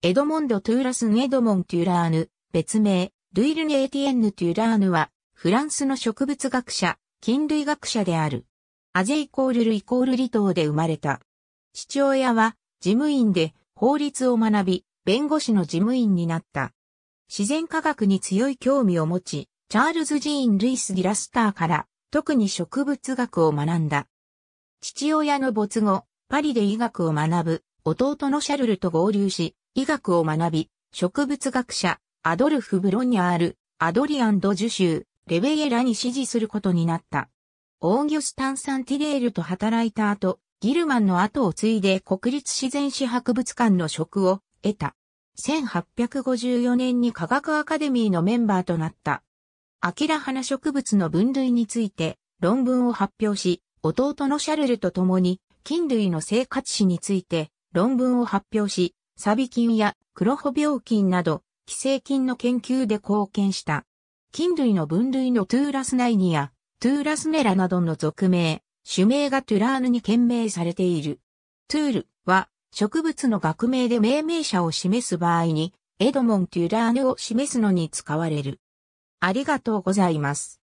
エドモンド・トゥーラスン・エドモン・トゥーラーヌ、別名、ルイルネ・エティエンヌ・トゥーラーヌは、フランスの植物学者、菌類学者である。アゼイコールルイコールリ島で生まれた。父親は、事務員で、法律を学び、弁護士の事務員になった。自然科学に強い興味を持ち、チャールズ・ジーン・ルイス・ギラスターから、特に植物学を学んだ。父親の没後、パリで医学を学ぶ、弟のシャルルと合流し、医学を学び、植物学者、アドルフ・ブロニャール、アドリアン・ド・ジュシュー、レベエラに支持することになった。オーギュスタン・サンティレールと働いた後、ギルマンの後を継いで国立自然史博物館の職を得た。1854年に科学アカデミーのメンバーとなった。アキラ花植物の分類について論文を発表し、弟のシャルルと共に菌類の生活史について論文を発表し、サビ菌や黒ホ病菌など、寄生菌の研究で貢献した。菌類の分類のトゥーラスナイニやトゥーラスネラなどの俗名、種名がトゥラーヌに懸名されている。トゥールは植物の学名で命名者を示す場合に、エドモン・トゥラーヌを示すのに使われる。ありがとうございます。